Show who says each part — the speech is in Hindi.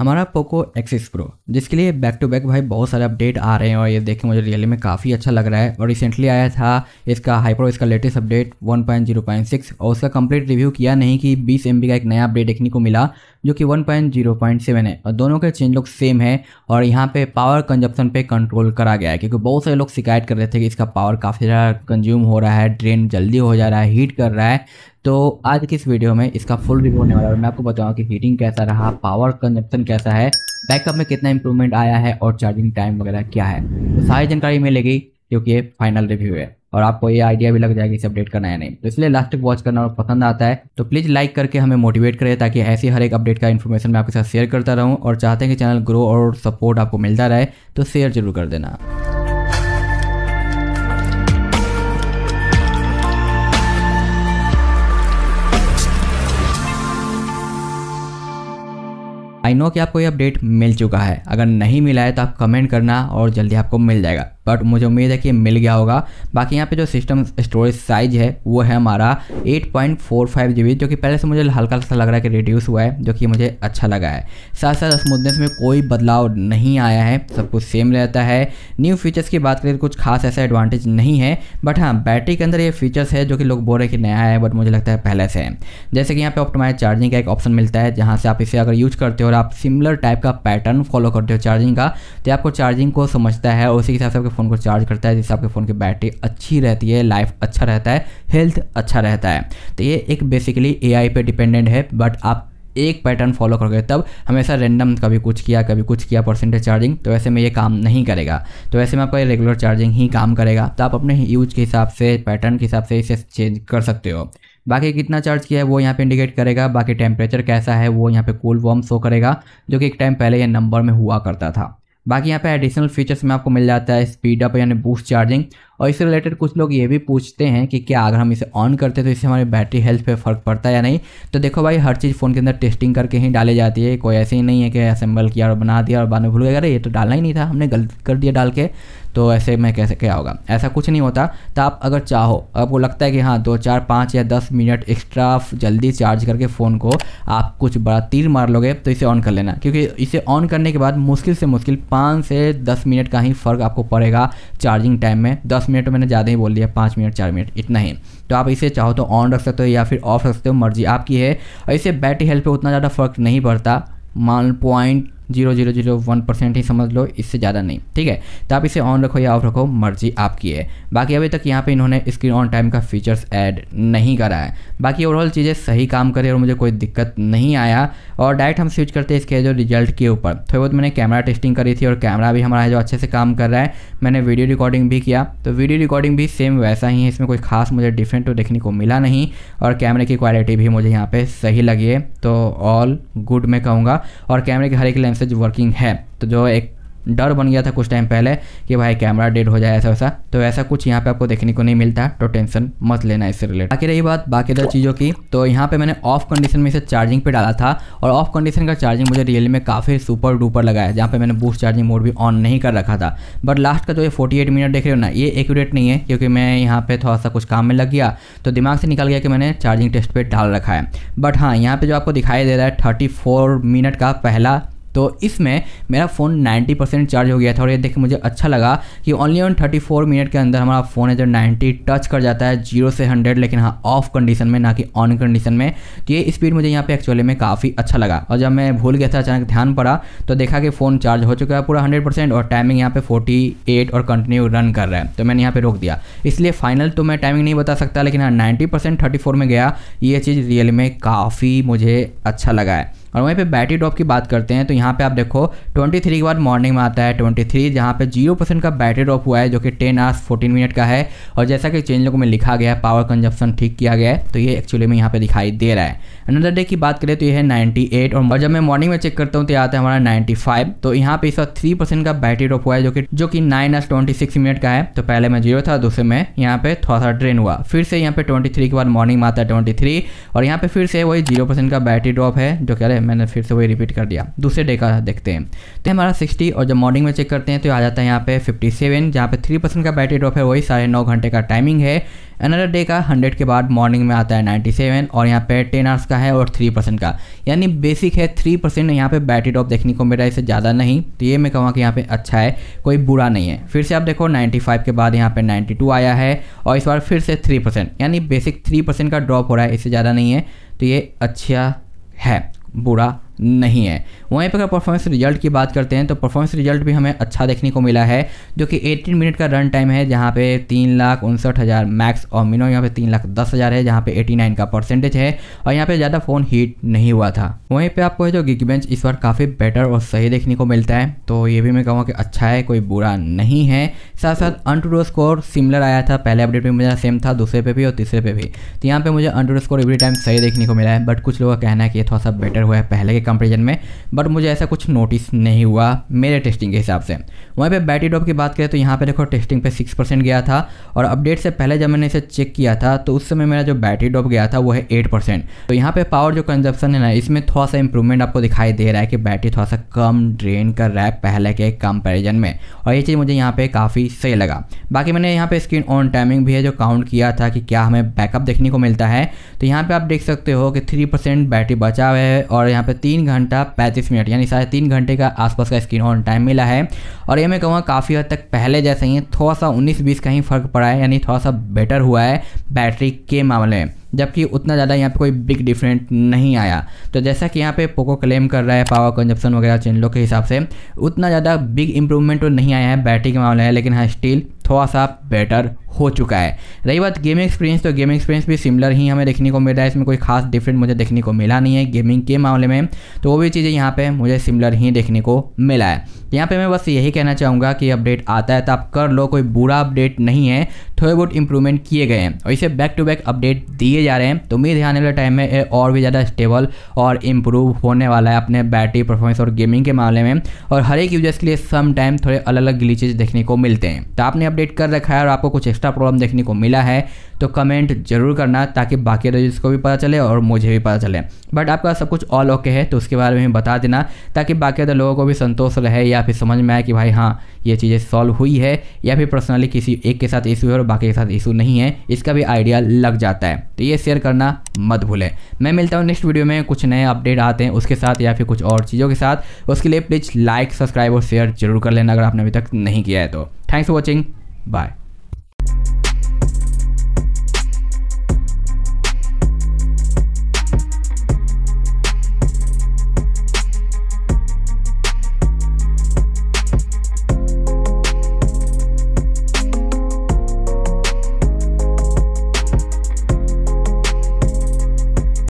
Speaker 1: हमारा पोको एक्सिस प्रो जिसके लिए बैक टू बैक भाई बहुत सारे अपडेट आ रहे हैं और ये देख के मुझे रियली में काफ़ी अच्छा लग रहा है और रिसेंटली आया था इसका हाइप्रो इसका लेटेस्ट अपडेट 1.0.6 और उसका कंप्लीट रिव्यू किया नहीं कि 20 एम का एक नया अपडेट देखने को मिला जो कि 1.0.7 है और दोनों के चेंज लोग सेम है और यहाँ पर पावर कंजप्शन पर कंट्रोल करा गया है क्योंकि बहुत सारे लोग शिकायत कर रहे थे कि इसका पावर काफ़ी ज़्यादा कंज्यूम हो रहा है ड्रेन जल्दी हो जा रहा है हीट कर रहा है तो आज की इस वीडियो में इसका फुल रिव्यू होने वाला है और मैं आपको बताऊंगा कि हीटिंग कैसा रहा पावर कंजप्शन कैसा है बैकअप में कितना इंप्रूवमेंट आया है और चार्जिंग टाइम वगैरह क्या है तो सारी जानकारी मिलेगी क्योंकि ये फाइनल रिव्यू है और आपको ये आइडिया भी लग जाएगा इसे अपडेट करना है नहीं तो इसलिए लास्ट तक वॉच करना और पसंद आता है तो प्लीज़ लाइक करके हमें मोटिवेट करें ताकि ऐसी हर एक अपडेट का इन्फॉर्मेशन मैं आपके साथ शेयर करता रहूँ और चाहते हैं कि चैनल ग्रो और सपोर्ट आपको मिलता रहे तो शेयर जरूर कर देना आई नो कि आपको ये अपडेट मिल चुका है अगर नहीं मिला है तो आप कमेंट करना और जल्दी आपको मिल जाएगा बट मुझे उम्मीद है कि मिल गया होगा बाकी यहाँ पे जो सिस्टम स्टोरेज साइज है वो है हमारा 8.45 बी जो कि पहले से मुझे हल्का सा लग रहा है कि रिड्यूस हुआ है जो कि मुझे अच्छा लगा है साथ साथ स्मूथनेस में कोई बदलाव नहीं आया है सब कुछ सेम रहता है न्यू फीचर्स की बात करें तो कुछ खास ऐसा एडवांटेज नहीं है बट हाँ बैटरी के अंदर ये फीचर्स है जो कि लोग बोल रहे हैं कि नया है बट मुझे लगता है पहले से जैसे कि यहाँ पर ऑप्टोमाइज चार्जिंग का एक ऑप्शन मिलता है जहाँ से आप इसे अगर यूज करते हो और आप सिमिलर टाइप का पैटर्न फॉलो करते हो चार्जिंग का तो आपको चार्जिंग को समझता है और उसी के हिसाब से फ़ोन को चार्ज करता है जिससे आपके फ़ोन की बैटरी अच्छी रहती है लाइफ अच्छा रहता है हेल्थ अच्छा रहता है तो ये एक बेसिकली ए आई डिपेंडेंट है बट आप एक पैटर्न फॉलो करोगे तब हमेशा रेंडम कभी कुछ किया कभी कुछ किया परसेंटेज चार्जिंग तो वैसे में ये काम नहीं करेगा तो वैसे में आपका रेगुलर चार्जिंग ही काम करेगा तो आप अपने यूज के हिसाब से पैटर्न के हिसाब से इसे चेंज कर सकते हो बाकी कितना चार्ज किया है वो यहाँ पे इंडिकेट करेगा बाकी टेम्परेचर कैसा है वो यहाँ पे कूल वॉर्म शो करेगा जो कि एक टाइम पहले ये नंबर में हुआ करता था बाकी यहाँ पे एडिशनल फीचर्स में आपको मिल जाता है स्पीड अप यानी बूस्ट चार्जिंग और इससे रिलेटेड कुछ लोग ये भी पूछते हैं कि क्या अगर हम इसे ऑन करते हैं तो इससे हमारी बैटरी हेल्थ पे फ़र्क पड़ता है या नहीं तो देखो भाई हर चीज़ फ़ोन के अंदर टेस्टिंग करके ही डाली जाती है कोई ऐसे ही नहीं है कि असेंबल किया और बना दिया और बाद में भूल गया अरे ये तो डालना ही नहीं था हमने गलत कर दिया डाल के तो ऐसे में कैसे क्या होगा ऐसा कुछ नहीं होता तो आप अगर चाहो आपको लगता है कि हाँ दो चार पाँच या दस मिनट एक्स्ट्रा जल्दी चार्ज करके फ़ोन को आप कुछ बड़ा तीर मार लोगे तो इसे ऑन कर लेना क्योंकि इसे ऑन करने के बाद मुश्किल से मुश्किल पाँच से दस मिनट का ही फ़र्क आपको पड़ेगा चार्जिंग टाइम में दस मिनट तो मैंने ज़्यादा ही बोल दिया पाँच मिनट चार मिनट इतना ही तो आप इसे चाहो तो ऑन रख सकते हो या फिर ऑफ रख सकते हो मर्जी आपकी है और इससे बैटरी हेल्थ पर उतना ज़्यादा फर्क नहीं पड़ता मान point zero zero zero one percent ही समझ लो इससे ज़्यादा नहीं ठीक है तो आप इसे ऑन रखो या ऑफ रखो मर्जी आपकी है बाकी अभी तक यहाँ पे इन्होंने स्क्रीन ऑन टाइम का फीचर्स ऐड नहीं करा है बाकी ओवरऑल चीज़ें सही काम करें और मुझे कोई दिक्कत नहीं आया और डायरेक्ट हम स्विच करते हैं इसके जो रिजल्ट के ऊपर थोड़ी बहुत मैंने कैमरा टेस्टिंग करी थी और कैमरा भी हमारा जो अच्छे से काम कर रहा है मैंने वीडियो रिकॉर्डिंग भी किया तो वीडियो रिकॉर्डिंग भी सेम वैसा ही है इसमें कोई खास मुझे डिफरेंट तो देखने को मिला नहीं और कैमरे की क्वालिटी भी मुझे यहाँ पर सही लगी है तो ऑल गुड मैं कहूँगा और कैमरे के हर एक लेंस मैसेज वर्किंग है तो जो एक डर बन गया था कुछ टाइम पहले कि भाई कैमरा डेड हो जाए ऐसा वैसा तो ऐसा कुछ यहाँ पे आपको देखने को नहीं मिलता तो टेंशन मत लेना इससे रिलेटेड बाकी रही बात बाकी दर चीज़ों की तो यहाँ पे मैंने ऑफ कंडीशन में इसे चार्जिंग पे डाला था और ऑफ कंडीशन का चार्जिंग मुझे रियल में काफ़ी सुपर डुपर लगा है जहाँ पर मैंने बूस्ट चार्जिंग मोड भी ऑन नहीं कर रखा था बट लास्ट का जो ये फोर्टी मिनट देख रहे हो ना ये एक्यूरेट नहीं है क्योंकि मैं यहाँ पर थोड़ा सा कुछ काम में लग गया तो दिमाग से निकल गया कि मैंने चार्जिंग टेस्ट पर डाल रखा है बट हाँ यहाँ पर जो आपको दिखाई दे रहा है थर्टी मिनट का पहला तो इसमें मेरा फ़ोन 90 परसेंट चार्ज हो गया था और ये देख मुझे अच्छा लगा कि ओनली ऑन 34 मिनट के अंदर हमारा फ़ोन है जो 90 टच कर जाता है जीरो से हंड्रेड लेकिन हाँ ऑफ कंडीशन में ना कि ऑन कंडीशन में तो ये स्पीड मुझे यहाँ पे एक्चुअली में काफ़ी अच्छा लगा और जब मैं भूल गया था अचानक ध्यान पड़ा तो देखा कि फ़ोन चार्ज हो चुका है पूरा हंड्रेड और टाइमिंग यहाँ पर फोर्टी और कंटिन्यू रन कर रहा है तो मैंने यहाँ पर रोक दिया इसलिए फाइनल तो मैं टाइमिंग नहीं बता सकता लेकिन हाँ नाइन्टी परसेंट में गया ये चीज़ रियल में काफ़ी मुझे अच्छा लगा है और वहीं पे बैटरी ड्रॉप की बात करते हैं तो यहाँ पे आप देखो 23 के बाद मॉर्निंग में आता है 23 जहाँ पर जीरो परसेंट का बैटरी ड्रॉप हुआ है जो कि 10 आवर्स 14 मिनट का है और जैसा कि चेंज लोगों में लिखा गया है पावर कंजप्शन ठीक किया गया है तो ये एक्चुअली में यहाँ पे दिखाई दे रहा है अनदर डे की बात करें तो ये है नाइन्टी और जब मैं मॉर्निंग में चेक करता हूँ तो आता है हमारा नाइन्टी तो यहाँ पे इस वक्त थ्री का बैटरी ड्रॉप हुआ है जो कि जो कि नाइन आवर्स ट्वेंटी मिनट का है तो पहले में जीरो था दूसरे में यहाँ पे थोड़ा सा ड्रेन हुआ फिर से यहाँ पे ट्वेंटी के बाद मॉर्निंग में आता है ट्वेंटी और यहाँ पे फिर से वही जीरो परसेंट का बैटरी ड्रॉप है जो कह रहे मैंने फिर से वही रिपीट कर दिया दूसरे डे का देखते हैं तो हमारा सिक्सटी और जब मॉर्निंग में चेक करते हैं तो आ जाता है यहाँ पे फिफ्टी सेवन जहाँ पे थ्री परसेंट का बैटरी ड्रॉप है वही साढ़े नौ घंटे का टाइमिंग है अनदर डे का हंड्रेड के बाद मॉर्निंग में आता है नाइन्टी सेवन और यहाँ पे टेन आवर्स का है और थ्री परसेंट का यानी बेसिक है थ्री परसेंट यहाँ पे बैटरी ड्रॉप देखने को मिला इससे ज़्यादा नहीं तो ये मैं कहूँगा कि यहाँ पे अच्छा है कोई बुरा नहीं है फिर से आप देखो नाइन्टी फाइव के बाद यहाँ पे नाइन्टी टू आया है और इस बार फिर से थ्री परसेंट यानी बेसिक थ्री परसेंट का ड्रॉप हो रहा है इससे ज़्यादा नहीं है तो ये अच्छा है bura नहीं है वहीं पर अगर परफॉर्मेंस रिजल्ट की बात करते हैं तो परफॉर्मेंस रिजल्ट भी हमें अच्छा देखने को मिला है जो कि 18 मिनट का रन टाइम है जहाँ पे तीन लाख उनसठ हज़ार मैक्स और मिनिमम यहाँ पे तीन लाख दस हज़ार है जहाँ पे 89 का परसेंटेज है और यहाँ पे ज़्यादा फ़ोन हीट नहीं हुआ था वहीं पर आपको जो गिग बेंच इस बार काफ़ी बेटर और सही देखने को मिलता है तो ये भी मैं कहूँगा कि अच्छा है कोई बुरा नहीं है साथ साथ अंटूडो स्कोर सिमिलर आया था पहले अपडेट में मुझे सेम था दूसरे पे भी और तीसरे पे भी तो यहाँ पे मुझे अंटूडो स्कोर एवरी टाइम सही देखने को मिला है बट कुछ लोगों का कहना है कि ये थोड़ा सा बेटर हुआ है पहले के कंपेरिजन में बट मुझे ऐसा कुछ नोटिस नहीं हुआ मेरे टेस्टिंग के हिसाब से वहीं पे बैटरी ड्रॉप की बात करें तो यहाँ पे देखो टेस्टिंग पे सिक्स परसेंट गया था और अपडेट से पहले जब मैंने इसे चेक किया था तो उस समय मेरा जो बैटरी ड्रॉप गया था वो है एट परसेंट तो यहाँ पे पावर जो कंजप्शन है ना इसमें थोड़ा सा इंप्रूवमेंट आपको दिखाई दे रहा है कि बैटरी थोड़ा सा कम ड्रेन कर रहा है पहले के कंपेरिजन में और ये चीज़ मुझे यहाँ पे काफ़ी सही लगा बाकी मैंने यहाँ पे स्क्रीन ऑन टाइमिंग भी है जो काउंट किया था कि क्या हमें बैकअप देखने को मिलता है तो यहाँ पर आप देख सकते हो कि थ्री परसेंट बैटरी बचा है और यहाँ पर तीन तीन घंटा पैंतीस मिनट यानी साढ़े तीन घंटे का आसपास का स्क्रीन ऑन टाइम मिला है और ये मैं कहूँगा काफ़ी हद तक पहले जैसे ही थोड़ा सा उन्नीस बीस का ही फ़र्क पड़ा है यानी थोड़ा सा बेटर हुआ है बैटरी के मामले में जबकि उतना ज़्यादा यहाँ पे कोई बिग डिफरेंट नहीं आया तो जैसा कि यहाँ पे पोको क्लेम कर रहा है पावर कंजप्शन वगैरह चैनलों के हिसाब से उतना ज़्यादा बिग इंप्रूवमेंट तो नहीं आया है बैटरी के मामले में लेकिन हाँ स्टील थोड़ा सा बेटर हो चुका है रही बात गेमिंग एक्सपीरियंस तो गेमिंग एक्सपीरियंस भी सिमिलर ही हमें देखने को मिला है इसमें कोई खास डिफरेंट मुझे देखने को मिला नहीं है गेमिंग के मामले में तो वो भी चीज़ें यहाँ पे मुझे सिमिलर ही देखने को मिला है यहाँ पे मैं बस यही कहना चाहूँगा कि अपडेट आता है तो आप कर लो कोई बुरा अपडेट नहीं है थोड़े बहुत इंप्रूवमेंट किए गए हैं और इसे बैक टू बैक अपडेट दिए जा रहे हैं तो उम्मीद है आने वाले टाइम में और भी ज़्यादा स्टेबल और इम्प्रूव होने वाला है अपने बैटरी परफॉर्मेंस और गेमिंग के मामले में और हर एक यूजर्स के लिए सम टाइम थोड़े अलग अलग ग्लीचेज देखने को मिलते हैं तो आपने अपडेट कर रखा है और आपको कुछ एक्स्ट्रा प्रॉब्लम देखने को मिला है तो कमेंट जरूर करना ताकि बाकी यूजर्स को भी पता चले और मुझे भी पता चले बट आपका सब कुछ ऑल ओके है तो उसके बारे में बता देना ताकि बाकी अदर लोगों को भी संतोष रहे या फिर समझ में आए कि भाई हाँ ये चीज़ें सॉल्व हुई है या फिर पर्सनली किसी एक के साथ इशू है और बाकी के साथ इशू नहीं है इसका भी आइडिया लग जाता है तो ये शेयर करना मत भूलें मैं मिलता हूँ नेक्स्ट वीडियो में कुछ नए अपडेट आते हैं उसके साथ या फिर कुछ और चीज़ों के साथ उसके लिए प्लीज़ लाइक सब्सक्राइब और शेयर जरूर कर लेना अगर आपने अभी तक नहीं किया है तो थैंक्स फॉर वॉचिंग बाय